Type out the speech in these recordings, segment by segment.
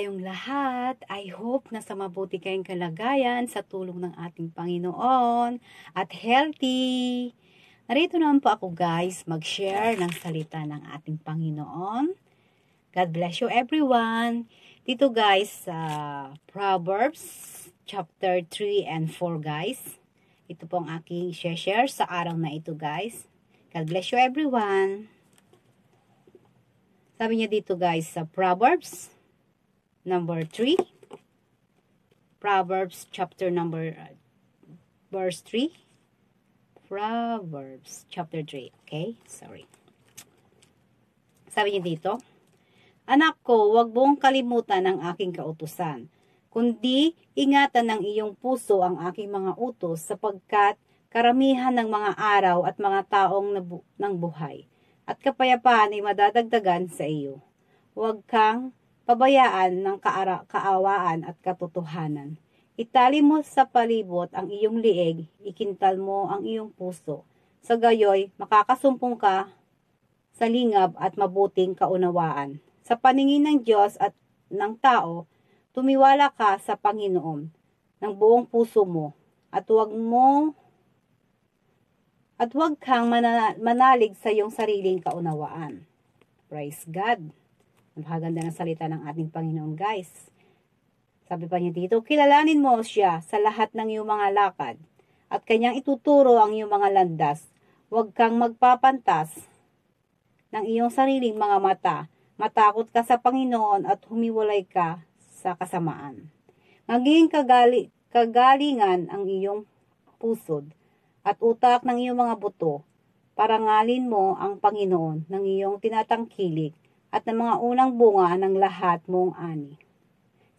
tayong lahat. I hope na sa mabuti kayong kalagayan sa tulong ng ating Panginoon at healthy. Narito naman po ako guys mag-share ng salita ng ating Panginoon. God bless you everyone. Dito guys sa uh, Proverbs chapter 3 and 4 guys. Ito po ang aking share-share sa araw na ito guys. God bless you everyone. Sabi niya dito guys sa Proverbs number 3. Proverbs chapter number uh, verse 3. Proverbs chapter 3. Okay? Sorry. Sabi niya dito, Anak ko, huwag mong kalimutan ang aking kautusan, kundi ingatan ng iyong puso ang aking mga utos sapagkat karamihan ng mga araw at mga taong nabu- ng buhay at kapayapaan ay madadagdagan sa iyo. Huwag kang pabayaan ng kaara, kaawaan at katotohanan. Itali mo sa palibot ang iyong lieg, ikintal mo ang iyong puso. Sa gayoy, makakasumpong ka sa lingab at mabuting kaunawaan. Sa paningin ng Diyos at ng tao, tumiwala ka sa Panginoon ng buong puso mo at huwag mo at huwag kang manalig sa iyong sariling kaunawaan. Praise God! Napakaganda ng salita ng ating Panginoon guys. Sabi pa niya dito, kilalanin mo siya sa lahat ng iyong mga lakad at kanyang ituturo ang iyong mga landas. Huwag kang magpapantas ng iyong sariling mga mata. Matakot ka sa Panginoon at humiwalay ka sa kasamaan. Maging kagali, kagalingan ang iyong pusod at utak ng iyong mga buto. Parangalin mo ang Panginoon ng iyong tinatangkilik at ng mga unang bunga ng lahat mong ani.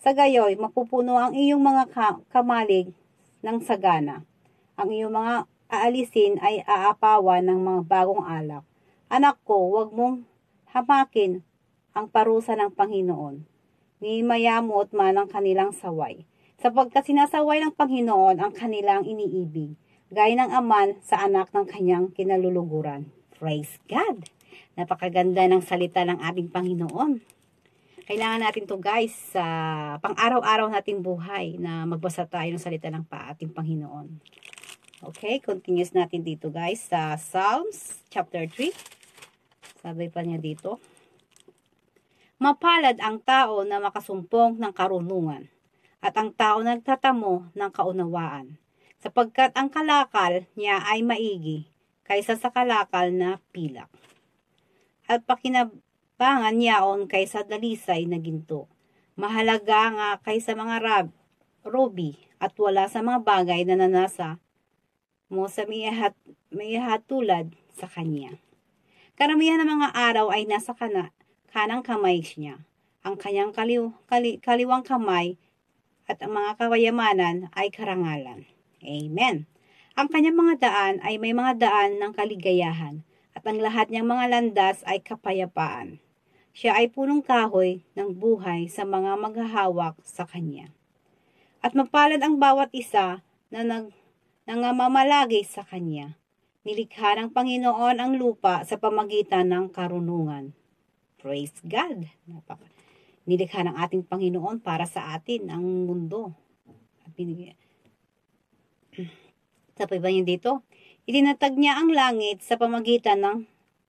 Sa gayoy, mapupuno ang iyong mga ka- kamalig ng sagana. Ang iyong mga aalisin ay aapawan ng mga bagong alak. Anak ko, huwag mong hamakin ang parusa ng Panginoon. Ni Nimayamot man ang kanilang saway. Sapagkat sinasaway ng Panginoon ang kanilang iniibig, gaya ng aman sa anak ng kanyang kinaluluguran. Praise God! Napakaganda ng salita ng ating Panginoon. Kailangan natin to guys sa uh, pang-araw-araw nating buhay na magbasa tayo ng salita ng pa ating Panginoon. Okay, continues natin dito guys sa Psalms chapter 3. Sabi pa niya dito. Mapalad ang tao na makasumpong ng karunungan at ang tao nagtatamo ng kaunawaan sapagkat ang kalakal niya ay maigi kaysa sa kalakal na pilak at pakinabangan yaon kaysa dalisay na ginto. Mahalaga nga kaysa mga rab, robi at wala sa mga bagay na nanasa mo sa miyahat, miyahat tulad sa kanya. Karamihan ng mga araw ay nasa kana, kanang kamay niya. Ang kanyang kaliw, kali, kaliwang kamay at ang mga kawayamanan ay karangalan. Amen. Ang kanyang mga daan ay may mga daan ng kaligayahan at ang lahat niyang mga landas ay kapayapaan. Siya ay punong kahoy ng buhay sa mga maghahawak sa kanya. At mapalad ang bawat isa na nag, nangamamalagi sa kanya. Nilikha ng Panginoon ang lupa sa pamagitan ng karunungan. Praise God! Napaka. Nilikha ng ating Panginoon para sa atin ang mundo. At binigyan. ba yun dito? Itinatag niya ang langit sa pamagitan ng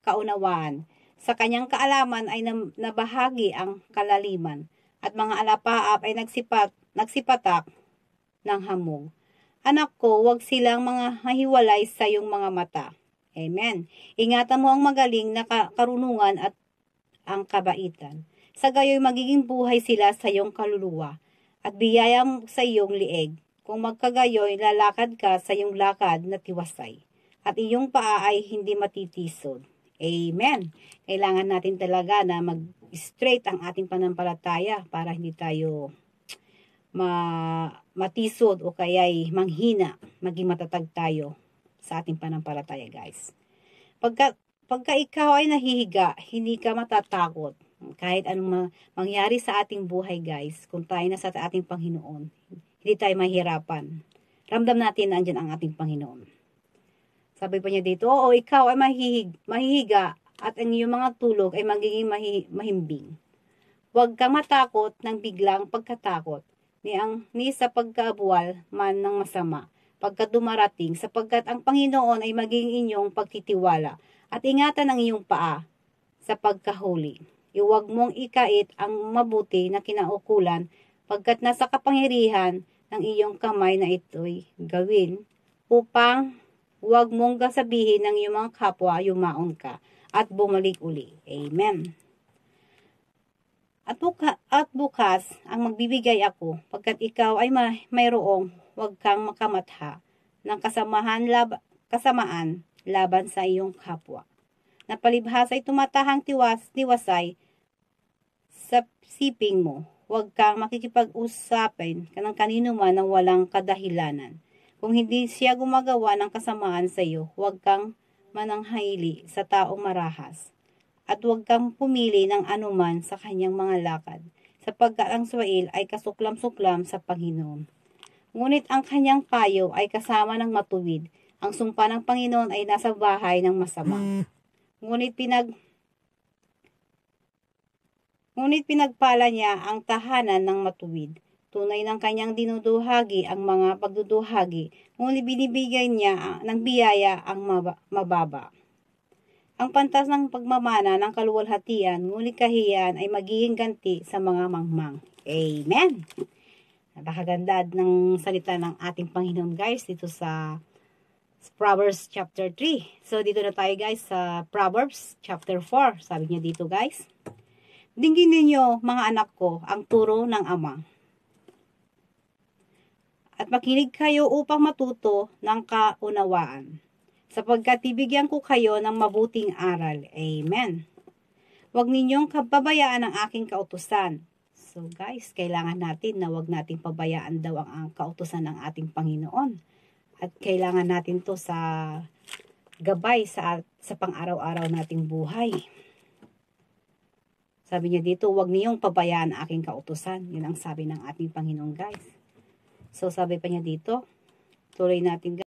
kaunawaan. Sa kanyang kaalaman ay nabahagi ang kalaliman at mga alapaap ay nagsipat, nagsipatak ng hamog. Anak ko, huwag silang mga mahiwalay sa iyong mga mata. Amen. Ingatan mo ang magaling na karunungan at ang kabaitan. Sa gayoy magiging buhay sila sa iyong kaluluwa at biyaya mo sa iyong lieg. Kung magkagayoy, lalakad ka sa iyong lakad na tiwasay at iyong paa ay hindi matitisod. Amen. Kailangan natin talaga na mag-straight ang ating panampalataya para hindi tayo ma matisod o kaya'y manghina, maging matatag tayo sa ating panampalataya, guys. Pagka, pagka ikaw ay nahihiga, hindi ka matatakot. Kahit anong mangyari sa ating buhay, guys, kung tayo na sa ating Panginoon, hindi tayo mahirapan. Ramdam natin na andyan ang ating Panginoon. Sabi pa niya dito, o ikaw ay mahihig, mahihiga at ang iyong mga tulog ay magiging mahi, mahimbing. Huwag kang matakot ng biglang pagkatakot ni, ang, ni sa pagkaabual man ng masama pagkat dumarating sapagkat ang Panginoon ay maging inyong pagtitiwala at ingatan ang iyong paa sa pagkahuli. Iwag mong ikait ang mabuti na kinaukulan pagkat nasa kapangyarihan ng iyong kamay na ito'y gawin upang huwag mong gasabihin ng iyong mga kapwa yumaon ka at bumalik uli. Amen. At, buka, at bukas ang magbibigay ako pagkat ikaw ay may, mayroong huwag kang makamatha ng kasamahan, lab, kasamaan laban sa iyong kapwa. Napalibhas ay tumatahang tiwas, tiwasay sa siping mo huwag kang makikipag-usapin ng kanino man ng walang kadahilanan. Kung hindi siya gumagawa ng kasamaan sa iyo, huwag kang mananghaili sa taong marahas. At huwag kang pumili ng anuman sa kanyang mga lakad, sapagkat ang swail ay kasuklam-suklam sa Panginoon. Ngunit ang kanyang payo ay kasama ng matuwid. Ang sumpa ng Panginoon ay nasa bahay ng masama. Mm. Ngunit pinag Ngunit pinagpala niya ang tahanan ng matuwid. Tunay ng kanyang dinuduhagi ang mga pagduduhagi, ngunit binibigay niya ng biyaya ang mababa. Ang pantas ng pagmamana ng kaluwalhatian, ngunit kahiyan ay magiging ganti sa mga mangmang. Amen! Napakaganda ng salita ng ating Panginoon guys dito sa Proverbs chapter 3. So dito na tayo guys sa Proverbs chapter 4. Sabi niya dito guys. Dinggin ninyo, mga anak ko, ang turo ng Ama. At makinig kayo upang matuto ng kaunawaan, sapagkat ibigyan ko kayo ng mabuting aral. Amen. Huwag ninyong kapabayaan ang aking kautusan. So guys, kailangan natin na huwag nating pabayaan daw ang, ang kautusan ng ating Panginoon. At kailangan natin to sa gabay sa, sa pang-araw-araw nating buhay. Sabi niya dito, huwag niyong pabayaan ang aking kautusan. Yun ang sabi ng ating Panginoon guys. So sabi pa niya dito, tuloy natin guys.